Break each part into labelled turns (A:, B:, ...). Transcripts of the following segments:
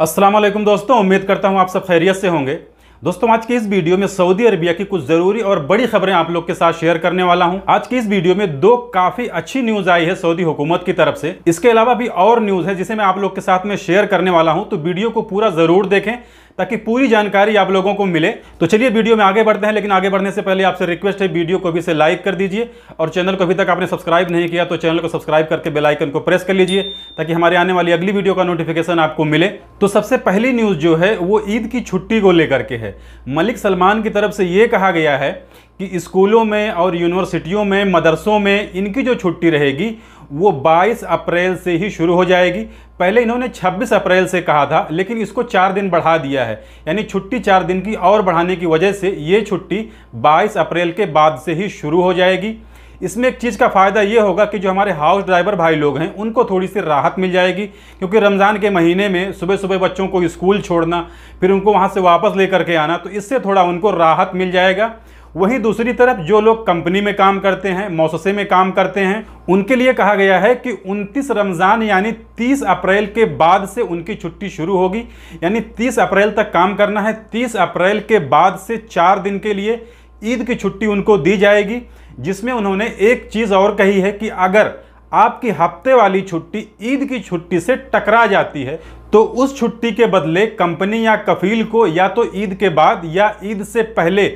A: असलम दोस्तों उम्मीद करता हूँ आप सब खैरियत से होंगे दोस्तों आज की इस वीडियो में सऊदी अरबिया की कुछ ज़रूरी और बड़ी खबरें आप लोग के साथ शेयर करने वाला हूं आज की इस वीडियो में दो काफ़ी अच्छी न्यूज़ आई है सऊदी हुकूमत की तरफ से इसके अलावा भी और न्यूज़ है जिसे मैं आप लोग के साथ में शेयर करने वाला हूँ तो वीडियो को पूरा ज़रूर देखें ताकि पूरी जानकारी आप लोगों को मिले तो चलिए वीडियो में आगे बढ़ते हैं लेकिन आगे बढ़ने से पहले आपसे रिक्वेस्ट है वीडियो को भी से लाइक कर दीजिए और चैनल को अभी तक आपने सब्सक्राइब नहीं किया तो चैनल को सब्सक्राइब करके बेलाइकन को प्रेस कर लीजिए ताकि हमारे आने वाली अगली वीडियो का नोटिफिकेशन आपको मिले तो सबसे पहली न्यूज़ जो है वो ईद की छुट्टी को लेकर के है मलिक सलमान की तरफ से ये कहा गया है कि स्कूलों में और यूनिवर्सिटियों में मदरसों में इनकी जो छुट्टी रहेगी वो 22 अप्रैल से ही शुरू हो जाएगी पहले इन्होंने 26 अप्रैल से कहा था लेकिन इसको चार दिन बढ़ा दिया है यानी छुट्टी चार दिन की और बढ़ाने की वजह से ये छुट्टी 22 अप्रैल के बाद से ही शुरू हो जाएगी इसमें एक चीज़ का फ़ायदा ये होगा कि जो हमारे हाउस ड्राइवर भाई लोग हैं उनको थोड़ी सी राहत मिल जाएगी क्योंकि रमज़ान के महीने में सुबह सुबह बच्चों को स्कूल छोड़ना फिर उनको वहाँ से वापस ले करके आना तो इससे थोड़ा उनको राहत मिल जाएगा वहीं दूसरी तरफ जो लोग कंपनी में काम करते हैं मौसे में काम करते हैं उनके लिए कहा गया है कि 29 रमज़ान यानी 30 अप्रैल के बाद से उनकी छुट्टी शुरू होगी यानी 30 अप्रैल तक काम करना है 30 अप्रैल के बाद से चार दिन के लिए ईद की छुट्टी उनको दी जाएगी जिसमें उन्होंने एक चीज़ और कही है कि अगर आपकी हफ्ते वाली छुट्टी ईद की छुट्टी से टकरा जाती है तो उस छुट्टी के बदले कंपनी या कफील को या तो ईद के बाद या ईद से पहले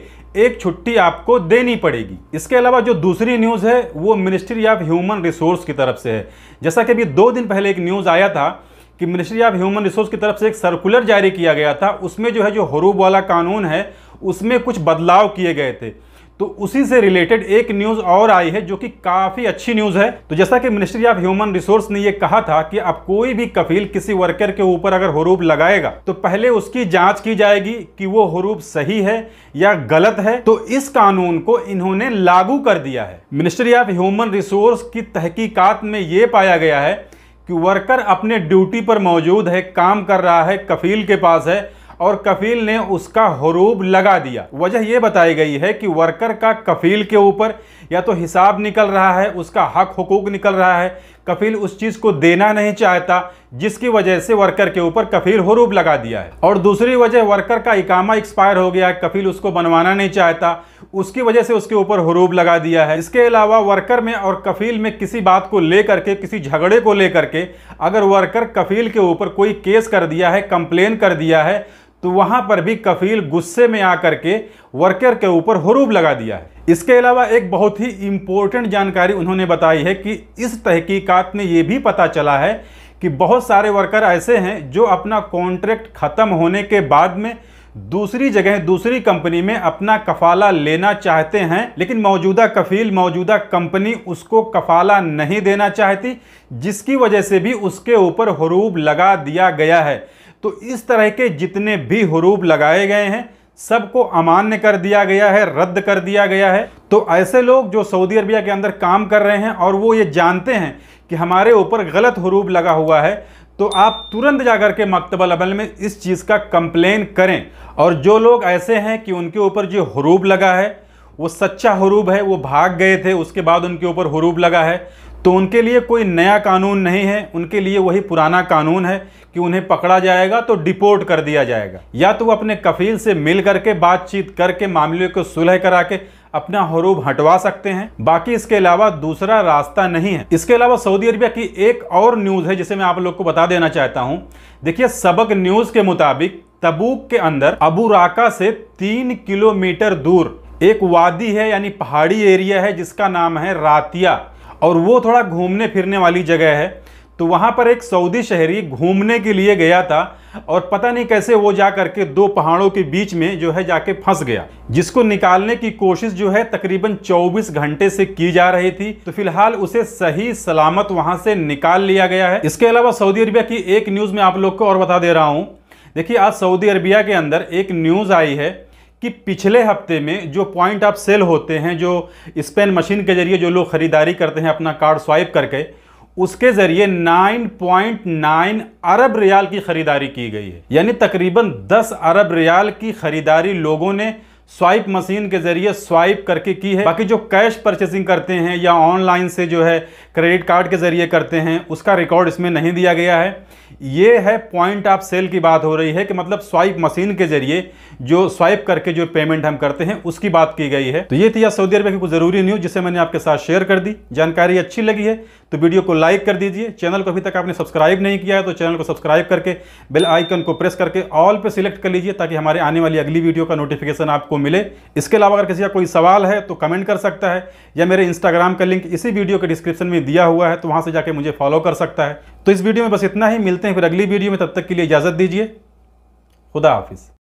A: एक छुट्टी आपको देनी पड़ेगी इसके अलावा जो दूसरी न्यूज़ है वो मिनिस्ट्री ऑफ ह्यूमन रिसोर्स की तरफ से है जैसा कि अभी दो दिन पहले एक न्यूज़ आया था कि मिनिस्ट्री ऑफ ह्यूमन रिसोर्स की तरफ से एक सर्कुलर जारी किया गया था उसमें जो है जो हरूब वाला कानून है उसमें कुछ बदलाव किए गए थे तो उसी से रिलेटेड एक न्यूज़ और आई है जो कि काफ़ी अच्छी न्यूज़ है तो जैसा कि मिनिस्ट्री ऑफ ह्यूमन रिसोर्स ने यह कहा था कि अब कोई भी कफील किसी वर्कर के ऊपर अगर हरूप लगाएगा तो पहले उसकी जांच की जाएगी कि वो हरूप सही है या गलत है तो इस कानून को इन्होंने लागू कर दिया है मिनिस्ट्री ऑफ ह्यूमन रिसोर्स की तहकीकत में ये पाया गया है कि वर्कर अपने ड्यूटी पर मौजूद है काम कर रहा है कफील के पास है और कफील ने उसका हरूब लगा दिया वजह यह बताई गई है कि वर्कर का कफील के ऊपर या तो हिसाब निकल रहा है उसका हक हकूक निकल रहा है कफील उस चीज़ को देना नहीं चाहता जिसकी वजह से वर्कर के ऊपर कफील हरूब लगा दिया है और दूसरी वजह वर्कर का इकामा एक्सपायर हो गया है कफील उसको बनवाना नहीं चाहता उसकी वजह से उसके ऊपर हरूब लगा दिया है इसके अलावा वर्कर में और कफील में किसी बात को लेकर के किसी झगड़े को लेकर के अगर वर्कर कफील के ऊपर कोई केस कर दिया है कंप्लेन कर दिया है तो वहाँ पर भी कफील गुस्से में आकर के वर्कर के ऊपर हरूब लगा दिया है इसके अलावा एक बहुत ही इम्पोर्टेंट जानकारी उन्होंने बताई है कि इस तहकीकात में ये भी पता चला है कि बहुत सारे वर्कर ऐसे हैं जो अपना कॉन्ट्रैक्ट ख़त्म होने के बाद में दूसरी जगह दूसरी कंपनी में अपना कफाला लेना चाहते हैं लेकिन मौजूदा कफील मौजूदा कंपनी उसको कफाला नहीं देना चाहती जिसकी वजह से भी उसके ऊपर हरूब लगा दिया गया है तो इस तरह के जितने भी हरूब लगाए गए हैं सबको अमान्य कर दिया गया है रद्द कर दिया गया है तो ऐसे लोग जो सऊदी अरबिया के अंदर काम कर रहे हैं और वो ये जानते हैं कि हमारे ऊपर गलत हरूब लगा हुआ है तो आप तुरंत जाकर के मकतबल अमल में इस चीज़ का कंप्लेन करें और जो लोग ऐसे हैं कि उनके ऊपर जो हरूब लगा है वो सच्चा हरूब है वो भाग गए थे उसके बाद उनके ऊपर हरूब लगा है तो उनके लिए कोई नया कानून नहीं है उनके लिए वही पुराना कानून है कि उन्हें पकड़ा जाएगा तो डिपोर्ट कर दिया जाएगा या तो वो अपने कफील से मिल करके बातचीत करके मामले को सुलह करा के अपना हरूब हटवा सकते हैं बाकी इसके अलावा दूसरा रास्ता नहीं है इसके अलावा सऊदी अरबिया की एक और न्यूज़ है जिसे मैं आप लोग को बता देना चाहता हूँ देखिए सबक न्यूज़ के मुताबिक तबूक के अंदर अबूराका से तीन किलोमीटर दूर एक वादी है यानी पहाड़ी एरिया है जिसका नाम है रातिया और वो थोड़ा घूमने फिरने वाली जगह है तो वहाँ पर एक सऊदी शहरी घूमने के लिए गया था और पता नहीं कैसे वो जा करके दो पहाड़ों के बीच में जो है जाके फंस गया जिसको निकालने की कोशिश जो है तकरीबन 24 घंटे से की जा रही थी तो फिलहाल उसे सही सलामत वहाँ से निकाल लिया गया है इसके अलावा सऊदी अरबिया की एक न्यूज़ में आप लोग को और बता दे रहा हूँ देखिए आज सऊदी अरबिया के अंदर एक न्यूज़ आई है कि पिछले हफ्ते में जो पॉइंट आप सेल होते हैं जो स्पेन मशीन के जरिए जो लोग ख़रीदारी करते हैं अपना कार्ड स्वाइप करके उसके ज़रिए 9.9 अरब रियाल की ख़रीदारी की गई है यानी तकरीबन 10 अरब रियाल की ख़रीदारी लोगों ने स्वाइप मशीन के ज़रिए स्वाइप करके की है बाकी जो कैश परचेसिंग करते हैं या ऑनलाइन से जो है क्रेडिट कार्ड के ज़रिए करते हैं उसका रिकॉर्ड इसमें नहीं दिया गया है ये है पॉइंट ऑफ सेल की बात हो रही है कि मतलब स्वाइप मशीन के ज़रिए जो स्वाइप करके जो पेमेंट हम करते हैं उसकी बात की गई है तो ये थी सऊदी अरब की कुछ ज़रूरी न्यूज़ जिसे मैंने आपके साथ शेयर कर दी जानकारी अच्छी लगी है तो वीडियो को लाइक कर दीजिए चैनल को अभी तक आपने सब्सक्राइब नहीं किया है तो चैनल को सब्सक्राइब करके बेल आइकन को प्रेस करके ऑल पे सिलेक्ट कर लीजिए ताकि हमारे आने वाली अगली वीडियो का नोटिफिकेशन आपको मिले इसके अलावा अगर किसी का कोई सवाल है तो कमेंट कर सकता है या मेरे इंस्टाग्राम का लिंक इसी वीडियो के डिस्क्रिप्शन में दिया हुआ है तो वहाँ से जाके मुझे फॉलो कर सकता है तो इस वीडियो में बस इतना ही मिलते हैं फिर अगली वीडियो में तब तक के लिए इजाज़त दीजिए खुदा हाफिज़